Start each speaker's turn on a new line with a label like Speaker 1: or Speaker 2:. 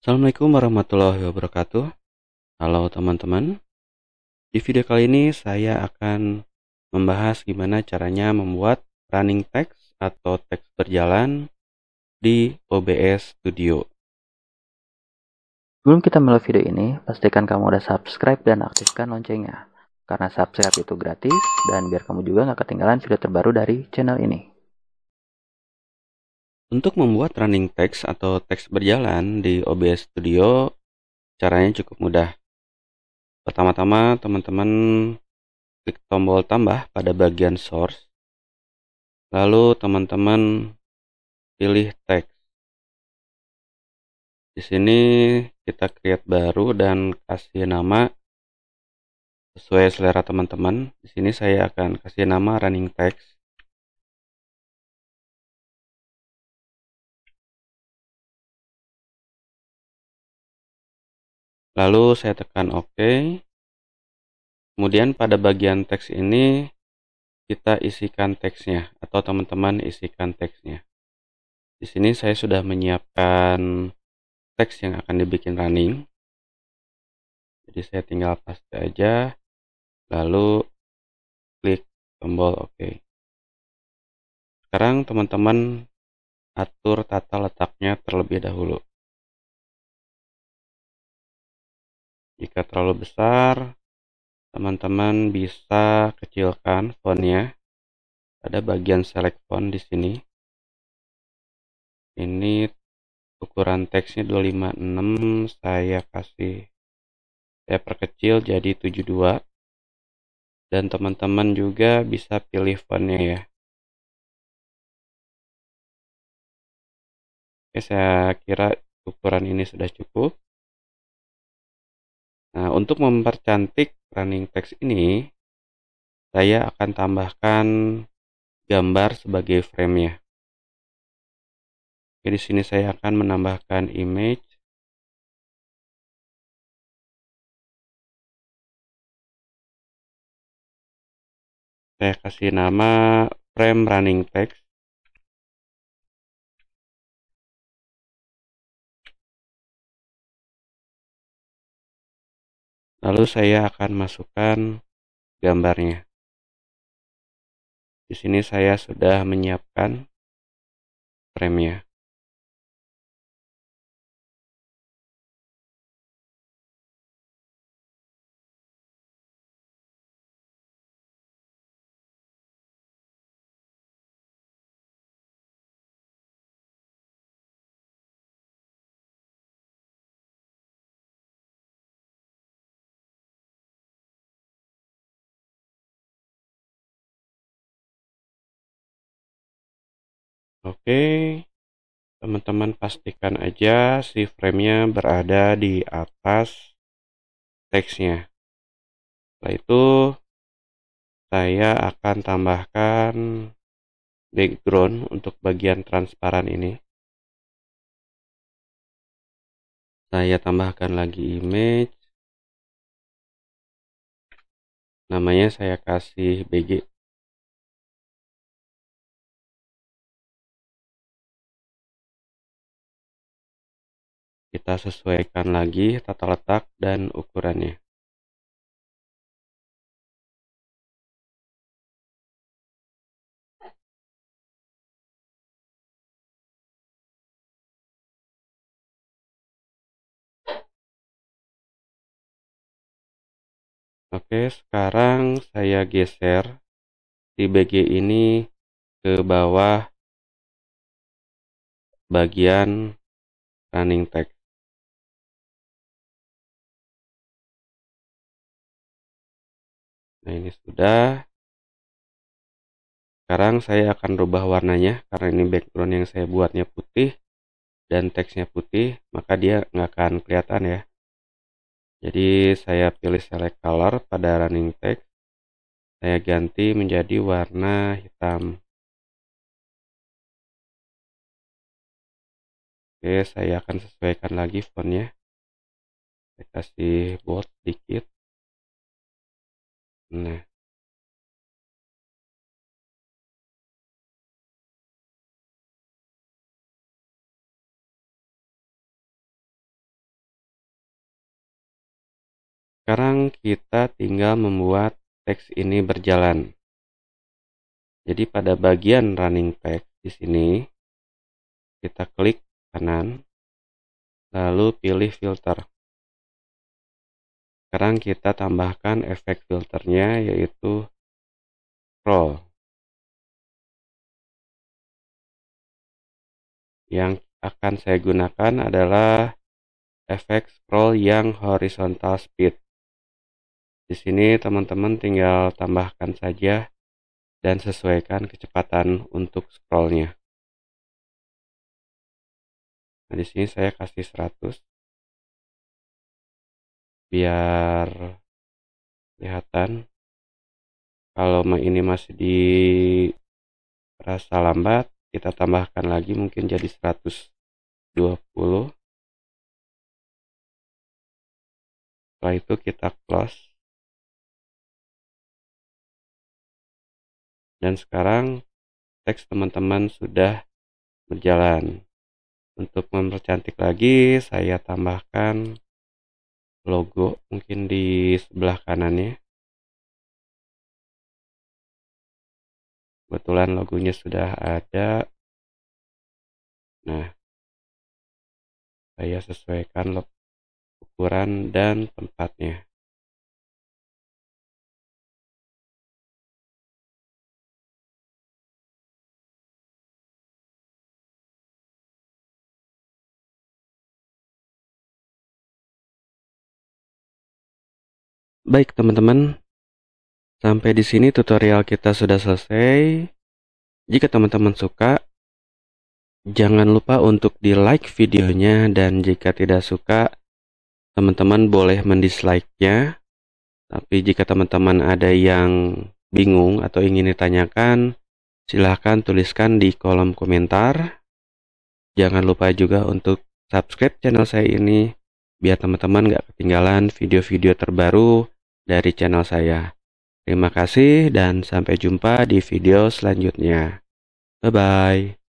Speaker 1: Assalamualaikum warahmatullahi wabarakatuh. Halo teman-teman.
Speaker 2: Di video kali ini saya akan membahas gimana caranya membuat running text atau teks berjalan di OBS Studio. Sebelum kita mulai video ini, pastikan kamu udah subscribe dan aktifkan loncengnya. Karena subscribe itu gratis dan biar kamu juga nggak ketinggalan video terbaru dari channel ini. Untuk membuat running text atau teks berjalan di OBS Studio, caranya cukup mudah. Pertama-tama,
Speaker 1: teman-teman klik tombol tambah pada bagian source. Lalu teman-teman pilih teks.
Speaker 2: Di sini kita create baru dan kasih nama
Speaker 1: sesuai selera teman-teman. Di sini saya akan kasih nama running text. Lalu saya tekan OK. Kemudian pada bagian teks ini kita isikan teksnya
Speaker 2: atau teman-teman isikan teksnya. Di sini saya sudah menyiapkan
Speaker 1: teks yang akan dibikin running. Jadi saya tinggal paste aja lalu klik tombol OK. Sekarang teman-teman atur tata letaknya terlebih dahulu. Jika terlalu besar, teman-teman bisa kecilkan fontnya. Ada bagian
Speaker 2: select font di sini. Ini ukuran teksnya 256, saya kasih saya perkecil jadi 72.
Speaker 1: Dan teman-teman juga bisa pilih fontnya ya. Oke, saya kira ukuran ini sudah cukup. Nah, untuk mempercantik
Speaker 2: running text ini, saya akan tambahkan gambar
Speaker 1: sebagai frame-nya. Oke, di sini saya akan menambahkan image. Saya kasih nama frame running text. Lalu saya akan masukkan gambarnya. Di sini saya sudah menyiapkan frame-nya. Oke, teman-teman pastikan aja si framenya berada di atas teksnya. Setelah itu, saya akan tambahkan background untuk bagian transparan ini. Saya tambahkan lagi image. Namanya saya kasih BG. Kita sesuaikan lagi tata letak dan ukurannya. Oke, sekarang saya geser si BG ini ke bawah bagian running text. Nah ini sudah. Sekarang saya akan rubah warnanya karena ini background yang saya buatnya putih dan teksnya putih
Speaker 2: maka dia nggak akan kelihatan ya. Jadi saya pilih select color
Speaker 1: pada running text. Saya ganti menjadi warna hitam. Oke, saya akan sesuaikan lagi fontnya. Saya kasih bold sedikit. Ναι. Sekarang kita tinggal membuat teks ini berjalan. Jadi pada bagian running text di sini kita klik kanan lalu pilih filter. Sekarang kita tambahkan efek filternya yaitu scroll. Yang akan saya gunakan adalah efek scroll yang horizontal speed. Di
Speaker 2: sini teman-teman tinggal tambahkan saja dan sesuaikan kecepatan
Speaker 1: untuk scrollnya. Nah, di sini saya kasih 100 biar kelihatan kalau ini masih di rasa lambat kita tambahkan lagi mungkin jadi 120 setelah itu kita close dan sekarang teks teman-teman sudah berjalan untuk mempercantik lagi saya tambahkan logo mungkin di sebelah kanannya kebetulan logonya sudah ada nah saya sesuaikan ukuran dan tempatnya Baik teman-teman, sampai di sini tutorial kita sudah selesai. Jika
Speaker 2: teman-teman suka, jangan lupa untuk di like videonya dan jika tidak suka, teman-teman boleh mendislike-nya. Tapi jika teman-teman ada yang bingung atau ingin ditanyakan, silahkan tuliskan di kolom komentar. Jangan lupa juga untuk subscribe channel saya ini biar teman-teman gak ketinggalan video-video terbaru dari channel
Speaker 1: saya. Terima kasih dan sampai jumpa di video selanjutnya. Bye-bye.